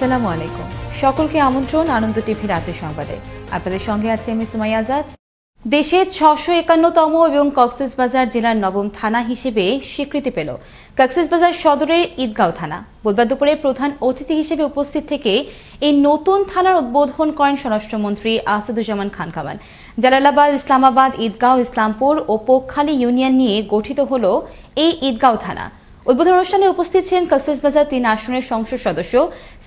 আসসালামু আলাইকুম সকলকে আমন্ত্রণ আনন্দ টিভি রাতের সংবাদে আপনাদের সঙ্গে আছে আমি সুমাই আজাদ দেশে ছশো একান্নতম এবং কক্সেসবাজার জেলার নবম থানা হিসেবে স্বীকৃতি পেল কক্সেসবাজার সদরের ঈদগাঁও থানা বুধবার দুপুরে প্রধান অতিথি হিসেবে উপস্থিত থেকে এই নতুন থানার উদ্বোধন করেন স্বরাষ্ট্রমন্ত্রী আসাদুজ্জামান খান কামাল জালালাবাদ ইসলামাবাদ ঈদগাঁও ইসলামপুর ও পোখালী ইউনিয়ন নিয়ে গঠিত হল এই ঈদগাঁও থানা উদ্বোধন অনুষ্ঠানে উপস্থিত ছিলেন কক্সবাজার তিন আসনের সংসদ সদস্য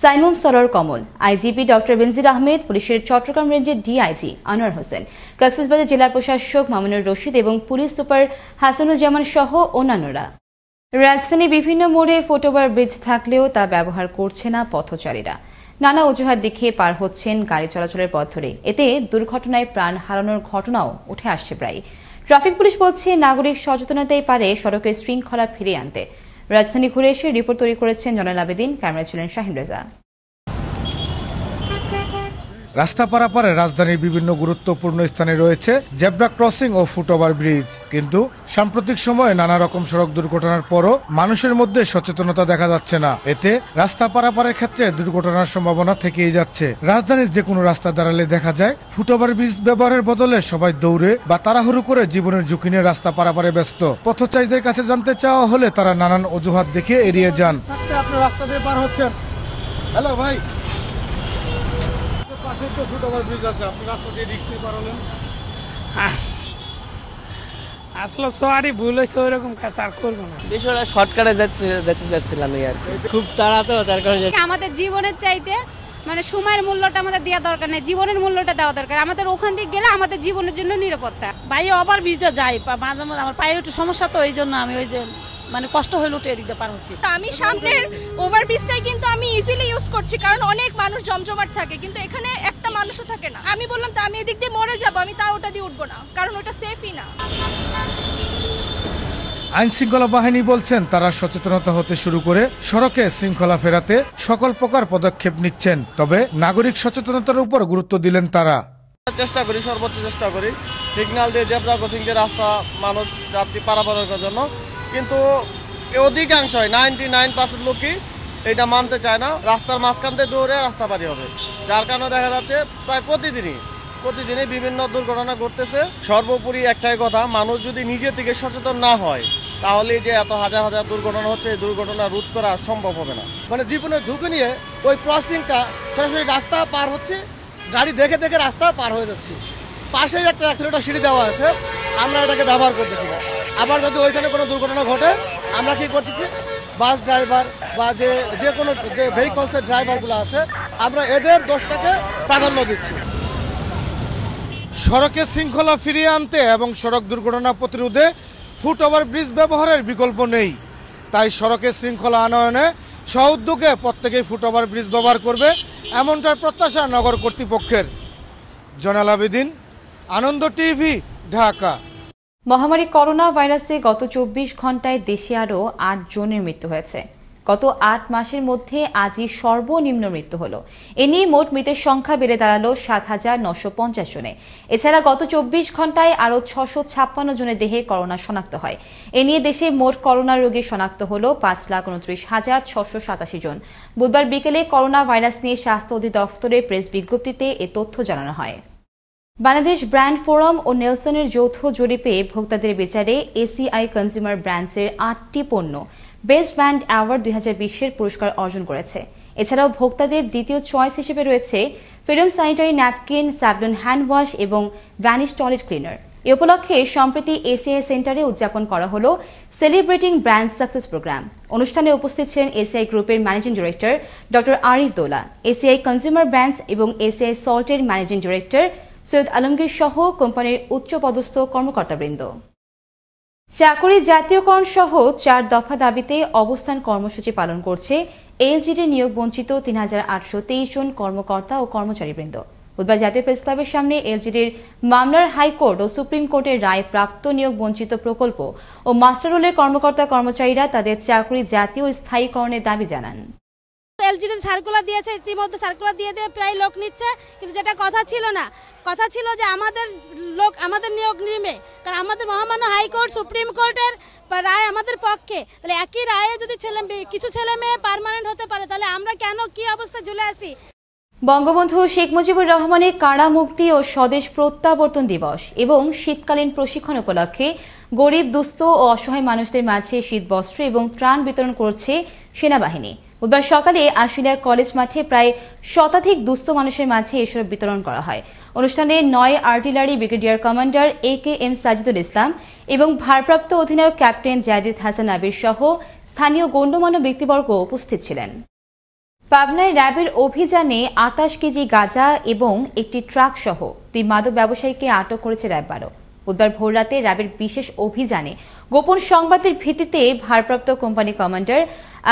সাইমুম সরর কমল আইজিপি ডক্টর বেনজির আহমেদ পুলিশের চট্টগ্রাম রেঞ্জের ডিআইজি আনোয়ার হোসেন কক্সবাজার জেলার প্রশাসক মামুনুর রশিদ এবং পুলিশ সুপার হাসানুজ্জামান সহ অন্যান্যরা রাজধানী বিভিন্ন মোড়ে ফোটোবার ব্রিজ থাকলেও তা ব্যবহার করছে না পথচারীরা নানা অজুহাত দেখিয়ে পার হচ্ছেন গাড়ি চলাচলের পথ ধরে এতে দুর্ঘটনায় প্রাণ হারানোর ঘটনাও উঠে আসছে প্রায় ট্রাফিক পুলিশ বলছে নাগরিক সচেতনতাই পারে সড়কের শৃঙ্খলা ফিরিয়ে আনতে রাজধানী ঘুরে এসে রিপোর্ট তৈরি করেছেন জনাল আবেদিন ক্যামেরা ছিলেন শাহিন রেজা রাস্তা পারাপারে রাজধানীর বিভিন্ন গুরুত্বপূর্ণ স্থানে রয়েছে জেব্রা ক্রসিং ও ফুটওভার ব্রিজ কিন্তু সাম্প্রতিক সময়ে নানা রকম সড়ক দুর্ঘটনার পরও মানুষের মধ্যে সচেতনতা দেখা যাচ্ছে না এতে রাস্তা পারাপারের ক্ষেত্রে দুর্ঘটনার সম্ভাবনা থেকেই যাচ্ছে রাজধানীর যে কোনো রাস্তা দাঁড়ালে দেখা যায় ফুটওভার ব্রিজ ব্যবহারের বদলে সবাই দৌড়ে বা তাড়াহুড়ো করে জীবনের ঝুঁকি নিয়ে রাস্তা পারাপারে ব্যস্ত পথচারীদের কাছে জানতে চাওয়া হলে তারা নানান অজুহাত দেখে এড়িয়ে যান আপনার রাস্তা দিয়ে পার হচ্ছেন হ্যালো ভাই তো আমাদের জীবনের মানে ওখান দিয়ে গেলে আমাদের জীবনের জন্য নিরাপত্তা ভাই ওভার ব্রিজটা যাই মাঝে মাঝে আমার পায়ে একটু সমস্যা তো এই জন্য আমি ওই যে মানে কষ্ট হয়ে টেয়ে দিতে পার আমি সামনের ওভারব্রিজটাই কিন্তু আমি ইজিলি ইউজ করছি কারণ অনেক মানুষ জমজমাট থাকে কিন্তু এখানে মানুষও থাকে না আমি বললাম তা আমি এদিক দিয়ে মরে যাবো আমি তা ওটা দিয়ে উঠবো না কারণ ওটা সেফই না আইন শৃঙ্খলা বাহিনী বলছেন তারা সচেতনতা হতে শুরু করে সড়কে শৃঙ্খলা ফেরাতে সকল প্রকার পদক্ষেপ নিচ্ছেন তবে নাগরিক সচেতনতার উপর গুরুত্ব দিলেন তারা চেষ্টা করি সর্বোচ্চ চেষ্টা করি সিগন্যাল দিয়ে জেব্রা ক্রসিং দিয়ে রাস্তা মানুষ রাত্রি পারাপারের জন্য কিন্তু অধিকাংশ নাইনটি নাইন পার্সেন্ট লোকই এটা মানতে চায় না রাস্তার মাঝখান থেকে দৌড়ে রাস্তা পারি হবে যার কারণে দেখা যাচ্ছে প্রায় প্রতিদিনই প্রতিদিনই বিভিন্ন দুর্ঘটনা ঘটতেছে সর্বোপরি একটাই কথা মানুষ যদি নিজের থেকে সচেতন না হয় তাহলে যে এত হাজার হাজার দুর্ঘটনা হচ্ছে এই দুর্ঘটনা রোধ করা সম্ভব হবে না মানে জীবনের ঝুঁকি নিয়ে ওই ক্রসিংটা সরাসরি রাস্তা পার হচ্ছে গাড়ি দেখে দেখে রাস্তা পার হয়ে যাচ্ছে পাশেই একটা অ্যাক্সিডেন্টের সিঁড়ি দেওয়া আছে আমরা এটাকে ব্যবহার করতেছি আবার যদি ওইখানে কোনো দুর্ঘটনা ঘটে আমরা কি করতেছি বাস ড্রাইভার বা যে যে কোনো যে ভেহিকলসের ড্রাইভারগুলো আছে আমরা এদের দোষটাকে প্রাধান্য দিচ্ছি সড়কে শৃঙ্খলা ফিরিয়ে আনতে এবং সড়ক দুর্ঘটনা প্রতিরোধে ফুট ওভার ব্রিজ ব্যবহারের বিকল্প নেই তাই সড়কে শৃঙ্খলা আনয়নে সহদ্যোগে প্রত্যেকেই ফুট ওভার ব্রিজ ব্যবহার করবে এমনটার প্রত্যাশা নগর কর্তৃপক্ষের জনাল আবেদিন আনন্দ টিভি ঢাকা মহামারী করোনা ভাইরাসে গত চব্বিশ ঘন্টায় দেশে আরও আট জনের মৃত্যু হয়েছে গত আট মাসের মধ্যে আজই সর্বনিম্ন মৃত্যু হল এ নিয়ে মোট মৃতের সংখ্যা বেড়ে দাঁড়ালো সাত হাজার নশো পঞ্চাশ জনে এছাড়া গত চব্বিশ ঘন্টায় আরও ছশো ছাপ্পান্ন জনের দেহে করোনা শনাক্ত হয় এ নিয়ে দেশে মোট করোনা রোগী শনাক্ত হল পাঁচ লাখ উনত্রিশ হাজার ছশো সাতাশি জন বুধবার বিকেলে করোনা ভাইরাস নিয়ে স্বাস্থ্য অধিদপ্তরের প্রেস বিজ্ঞপ্তিতে এ তথ্য জানানো হয় বাংলাদেশ ব্র্যান্ড ফোরাম ও নেলসনের যৌথ জরিপে ভোক্তাদের বিচারে এসিআই কনজিউমার ব্র্যান্ডসের আটটি পণ্য বেস্ট ব্র্যান্ড অ্যাওয়ার্ড দুই হাজার পুরস্কার অর্জন করেছে এছাড়াও ভোক্তাদের দ্বিতীয় চয়েস হিসেবে রয়েছে ফেরম sanitary napkin Savlon hand wash এবং ভ্যানিশ টয়লেট ক্লিনার এ উপলক্ষে সম্প্রতি এসিআই সেন্টারে উদযাপন করা হল সেলিব্রেটিং ব্র্যান্ড সাকসেস প্রোগ্রাম অনুষ্ঠানে উপস্থিত ছিলেন এসিআই গ্রুপের managing director doctor Arif Dowla ACI consumer brands এবং এসিআই সল্টের ম্যানেজিং ডিরেক্টর সৈয়দ আলমগীর সহ কোম্পানির উচ্চপদস্থ কর্মকর্তাবৃন্দ চাকরি জাতীয়করণ সহ চার দফা দাবিতে অবস্থান কর্মসূচি পালন করছে এলজিডি নিয়োগ বঞ্চিত তিন হাজার আটশো তেইশ জন কর্মকর্তা ও কর্মচারীবৃন্দ বুধবার জাতীয় প্রস্তাবের সামনে এলজিডির মামলার হাইকোর্ট ও সুপ্রিম কোর্টের রায় প্রাপ্ত নিয়োগ বঞ্চিত প্রকল্প ও মাস্টার রোলের কর্মকর্তা কর্মচারীরা তাদের চাকরি জাতীয় স্থায়ীকরণের দাবি জানান এলজিডি সার্কুলার দিয়েছে ইতিমধ্যে সার্কুলার দিয়ে দিয়ে প্রায় লোক নিচ্ছে কিন্তু যেটা কথা ছিল না কথা ছিল যে আমাদের লোক আমাদের নিয়োগ নিবে কারণ আমাদের মহামান্য হাইকোর্ট সুপ্রিম কোর্টের রায় আমাদের পক্ষে তাহলে একই রায়ে যদি ছেলে কিছু ছেলে মেয়ে পারমানেন্ট হতে পারে তাহলে আমরা কেন কি অবস্থা ঝুলে আসি বঙ্গবন্ধু শেখ মুজিবুর রহমানের কারা মুক্তি ও স্বদেশ প্রত্যাবর্তন দিবস এবং শীতকালীন প্রশিক্ষণ উপলক্ষে গরিব দুস্থ ও অসহায় মানুষদের মাঝে শীতবস্ত্র এবং ত্রাণ বিতরণ করছে সেনাবাহিনী বুধবার সকালে আশুলিয়া কলেজ মাঠে প্রায় শতাধিক দুস্থ মানুষের মাঝে এসব বিতরণ করা হয় অনুষ্ঠানে নয় artillery brigadier commander A K M Sajidul Islam এবং ভারপ্রাপ্ত অধিনায়ক ক্যাপ্টেন জায়দিদ হাসান আবির সহ স্থানীয় গণ্যমান্য ব্যক্তিবর্গ উপস্থিত ছিলেন পাবনায় র্যাবের অভিযানে আটাশ কেজি গাঁজা এবং একটি ট্রাক সহ দুই মাদক ব্যবসায়ীকে আটক করেছে র্যাব বারো বুধবার ভোররাতে র্যাবের বিশেষ অভিযানে গোপন সংবাদের ভিত্তিতে ভারপ্রাপ্ত কোম্পানি কমান্ডার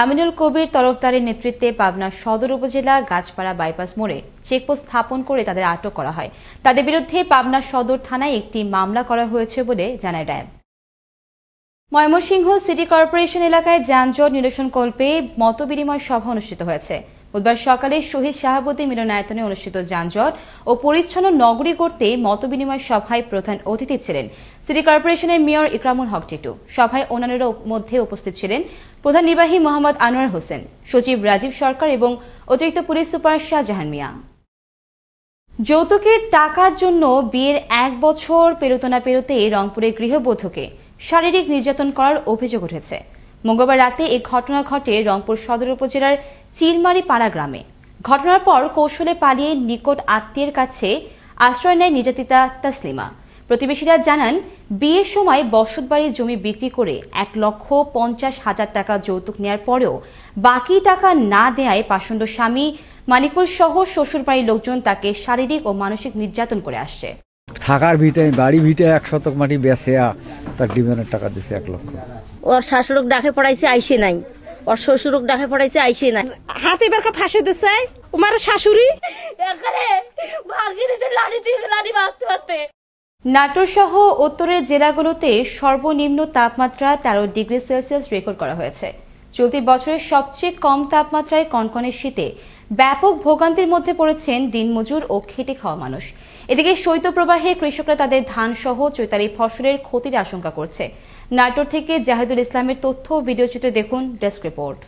আমিনুল কবির তরফদারের নেতৃত্বে পাবনা সদর উপজেলা গাছপাড়া বাইপাস মোড়ে চেকপোস্ট স্থাপন করে তাদের আটক করা হয় তাদের বিরুদ্ধে পাবনা সদর থানায় একটি মামলা করা হয়েছে বলে জানায় র্যাব ময়মনসিংহ সিটি কর্পোরেশন এলাকায় যানজট নিরসনকল্পে মতবিনিময় সভা অনুষ্ঠিত হয়েছে বুধবার সকালে শহীদ শাহাবুদ্দিন মিলনায়তনে অনুষ্ঠিত যানজট ও পরিচ্ছন্ন নগরী করতে মতবিনিময় সভায় প্রধান অতিথি ছিলেন সিটি কর্পোরেশনের মেয়র ইকরামুল হক টিটু সভায় অন্যান্যের মধ্যে উপস্থিত ছিলেন প্রধান নির্বাহী মোহাম্মদ আনোয়ার হোসেন সচিব রাজীব সরকার এবং অতিরিক্ত পুলিশ সুপার শাহজাহান মিয়া যৌতুকের টাকার জন্য বিয়ের এক বছর পেরোতনা না পেরোতে রংপুরে গৃহবধূকে শারীরিক নির্যাতন করার অভিযোগ উঠেছে মঙ্গলবার রাতে এই ঘটনা ঘটে রংপুর সদর উপজেলার চিলমারি পাড়া গ্রামে ঘটনার পর কৌশলে পালিয়ে নিকট আত্মীয়ের কাছে আশ্রয় নেয় নির্যাতিতা তাসলিমা প্রতিবেশীরা জানান বিয়ের সময় বসতবাড়ির জমি বিক্রি করে এক লক্ষ পঞ্চাশ হাজার টাকা যৌতুক নেয়ার পরেও বাকি টাকা না দেয়ায় পাষণ্ড স্বামী মানিকুল সহ শ্বশুরবাড়ির লোকজন তাকে শারীরিক ও মানসিক নির্যাতন করে আসছে থাকার ভিটে বাড়ি ভিটে এক শতক মাটি বেঁচে তার ডিমানের টাকা দিছে এক লক্ষ ওর শাশুড়ক ডাকে পড়াইছে আইসে নাই ওর শ্বশুরক ডাকে পড়াইছে আইসে নাই হাতে বেরকা ফাঁসে দিছে আমার শাশুড়ি একারে ভাগি দিছে লাড়ি দিয়ে লাড়ি মারতে মারতে সহ উত্তরের জেলাগুলোতে সর্বনিম্ন তাপমাত্রা তেরো ডিগ্রি সেলসিয়াস রেকর্ড করা হয়েছে চলতি বছরের সবচেয়ে কম তাপমাত্রায় কনকনের শীতে ব্যাপক ভোগান্তির মধ্যে পড়েছেন দিনমজুর ও খেটে খাওয়া মানুষ এদিকে শৈত্যপ্রবাহে কৃষকরা তাদের ধান সহ চৈতালি ফসলের ক্ষতির আশঙ্কা করছে নাটোর থেকে জাহিদুল ইসলামের তথ্য ভিডিওচিত্রে দেখুন ডেস্ক রিপোর্ট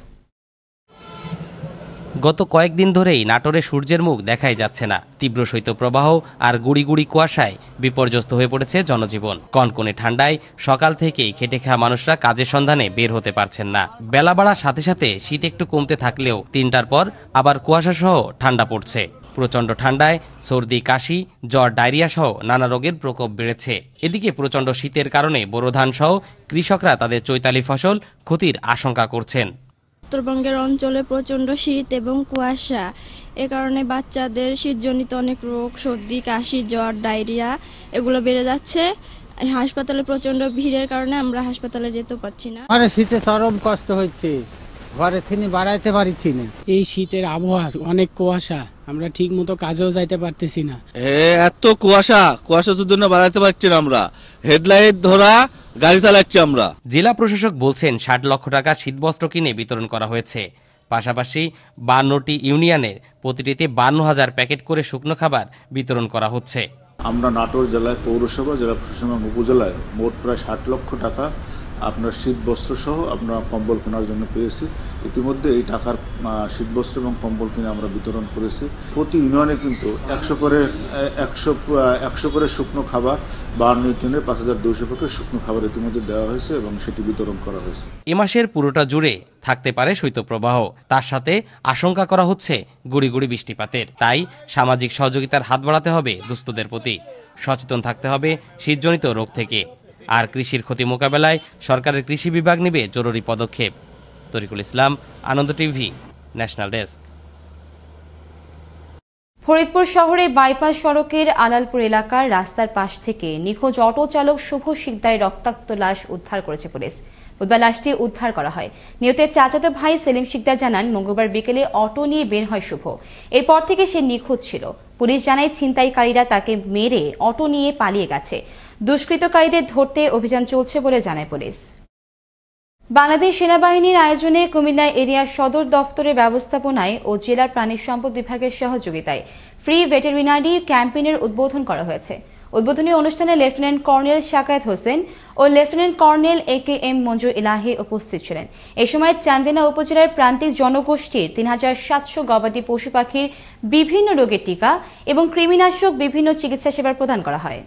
গত কয়েকদিন ধরেই নাটোরে সূর্যের মুখ দেখাই যাচ্ছে না তীব্র শৈত্যপ্রবাহ আর গুড়ি গুড়ি কুয়াশায় বিপর্যস্ত হয়ে পড়েছে জনজীবন কনকনে ঠান্ডায় সকাল থেকেই খেটে খাওয়া মানুষরা কাজের সন্ধানে বের হতে পারছেন না বেলা বাড়ার সাথে সাথে শীত একটু কমতে থাকলেও তিনটার পর আবার কুয়াশা সহ ঠান্ডা পড়ছে প্রচণ্ড ঠান্ডায় সর্দি কাশি জ্বর ডায়রিয়া সহ নানা রোগের প্রকোপ বেড়েছে এদিকে প্রচণ্ড শীতের কারণে বোরো ধান সহ কৃষকরা তাদের চৈতালি ফসল ক্ষতির আশঙ্কা করছেন উত্তরবঙ্গের অঞ্চলে প্রচণ্ড শীত এবং কুয়াশা এ কারণে বাচ্চাদের শীতজনিত অনেক রোগ সর্দি কাশি জ্বর ডায়রিয়া এগুলো বেড়ে যাচ্ছে হাসপাতালে প্রচণ্ড ভিড়ের কারণে আমরা হাসপাতালে যেতে পারছি না মানে শীতে চরম কষ্ট হচ্ছে ঘরে তিনি বাড়াইতে পারিছি না এই শীতের আবহাওয়া অনেক কুয়াশা আমরা ঠিক মতো কাজেও যাইতে পারতেছি না এ এত কুয়াশা কুয়াশার জন্য বাড়াইতে পারছি না আমরা হেডলাইট ধরা গাড়ি চালাচ্ছি আমরা জেলা প্রশাসক বলছেন ষাট লক্ষ টাকা শীতবস্ত্র কিনে বিতরণ করা হয়েছে পাশাপাশি বান্নটি ইউনিয়নের প্রতিটিতে বান্ন হাজার প্যাকেট করে শুকনো খাবার বিতরণ করা হচ্ছে আমরা নাটোর জেলায় পৌরসভা জেলা প্রশাসন উপজেলায় মোট প্রায় ষাট লক্ষ টাকা আপনার শীত সহ আমরা কম্বল কেনার জন্য পেয়েছি ইতিমধ্যে এই টাকার শীত বস্ত্র এবং কম্বল কিনে আমরা বিতরণ করেছি প্রতি ইউনিয়নে কিন্তু একশো করে একশো একশো করে শুকনো খাবার বাহান্ন ইউনিয়নে পাঁচ হাজার দুশো প্যাকেট শুকনো খাবার ইতিমধ্যে দেওয়া হয়েছে এবং সেটি বিতরণ করা হয়েছে এ মাসের পুরোটা জুড়ে থাকতে পারে শৈত্যপ্রবাহ তার সাথে আশঙ্কা করা হচ্ছে গুড়ি গুড়ি বৃষ্টিপাতের তাই সামাজিক সহযোগিতার হাত বাড়াতে হবে দুস্থদের প্রতি সচেতন থাকতে হবে শীতজনিত রোগ থেকে আর কৃষির ক্ষতি মোকাবেলায় সরকারের কৃষি বিভাগ নেবে জরুরি পদক্ষেপ Tarikul Islam Ananda TV national desk Faridpur শহরে বাইপাস সড়কের আলালপুর এলাকার রাস্তার পাশ থেকে নিখোঁজ অটো চালক শুভ শিকদারের রক্তাক্ত লাশ উদ্ধার করেছে পুলিশ বুধবার লাশটি উদ্ধার করা হয় নিহতের চাচাতো ভাই সেলিম শিকদার জানান মঙ্গলবার বিকেলে অটো নিয়ে বের হয় শুভ এরপর থেকে সে নিখোঁজ ছিল পুলিশ জানায় ছিনতাইকারীরা তাকে মেরে অটো নিয়ে পালিয়ে গেছে দুষ্কৃতকারীদের ধরতে অভিযান চলছে বলে জানায় পুলিশ বাংলাদেশ সেনাবাহিনীর আয়োজনে কুমিল্লা এরিয়া সদর দফতরের ব্যবস্থাপনায় ও জেলার প্রাণী সম্পদ বিভাগের সহযোগিতায় ফ্রি ভেটেরিনারি ক্যাম্পেইনের উদ্বোধন করা হয়েছে উদ্বোধনী অনুষ্ঠানে লেফটেন্যান্ট কর্নেল শাকায়ত হোসেন ও lieutenant colonel A K M Manzur Elahi উপস্থিত ছিলেন এ সময় চান্দিনা উপজেলার প্রান্তিক জনগোষ্ঠীর তিন হাজার সাতশো গবাদি পশু পাখির বিভিন্ন রোগের টিকা এবং কৃমিনাশক বিভিন্ন চিকিৎসা সেবা প্রদান করা হয়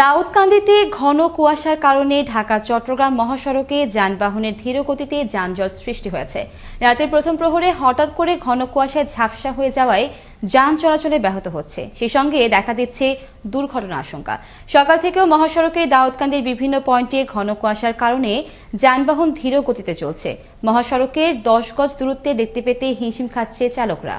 দাউদকান্দিতে ঘন কুয়াশার কারণে ঢাকা চট্টগ্রাম মহাসড়কে যানবাহনের ধীর গতিতে যানজট সৃষ্টি হয়েছে রাতের প্রথম প্রহরে হঠাৎ করে ঘন কুয়াশায় ঝাপসা হয়ে যাওয়ায় যান চলাচলে ব্যাহত হচ্ছে সেই সঙ্গে দেখা দিচ্ছে দুর্ঘটনা আশঙ্কা সকাল থেকেও মহাসড়কে দাউদকান্দির বিভিন্ন পয়েন্টে ঘন কুয়াশার কারণে যানবাহন ধীর গতিতে চলছে মহাসড়কের দশ গজ দূরত্বে দেখতে পেতে হিমশিম খাচ্ছে চালকরা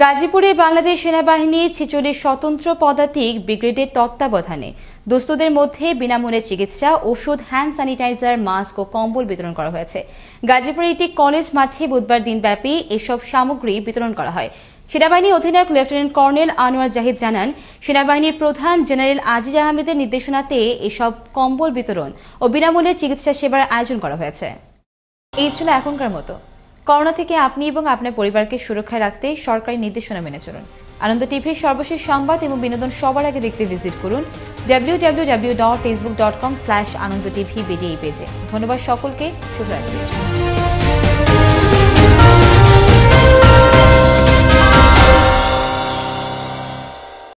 গাজীপুরে বাংলাদেশ সেনাবাহিনীর ছেচল্লিশ স্বতন্ত্র পদাতিক ব্রিগেডের তত্ত্বাবধানে দুস্থদের মধ্যে বিনামূল্যে চিকিৎসা ওষুধ হ্যান্ড স্যানিটাইজার মাস্ক ও কম্বল বিতরণ করা হয়েছে গাজীপুরে একটি কলেজ মাঠে বুধবার দিনব্যাপী এসব সামগ্রী বিতরণ করা হয় সেনাবাহিনী অধিনায়ক লেফটেন্যান্ট কর্নেল আনোয়ার জাহিদ জানান সেনাবাহিনীর প্রধান জেনারেল আজিজ আহমেদের নির্দেশনাতে এসব কম্বল বিতরণ ও বিনামূল্যে চিকিৎসা সেবার আয়োজন করা হয়েছে এই ছিল এখনকার মতো করোনা থেকে আপনি এবং আপনার পরিবারকে সুরক্ষায় রাখতে সরকারি নির্দেশনা মেনে চলুন আনন্দ টিভির সর্বশেষ সংবাদ এবং বিনোদন সবার আগে দেখতে ভিজিট করুন W W W dot Facebook dot com slash Ananda TV BDA পেজে ধন্যবাদ সকলকে শুভরাত্রি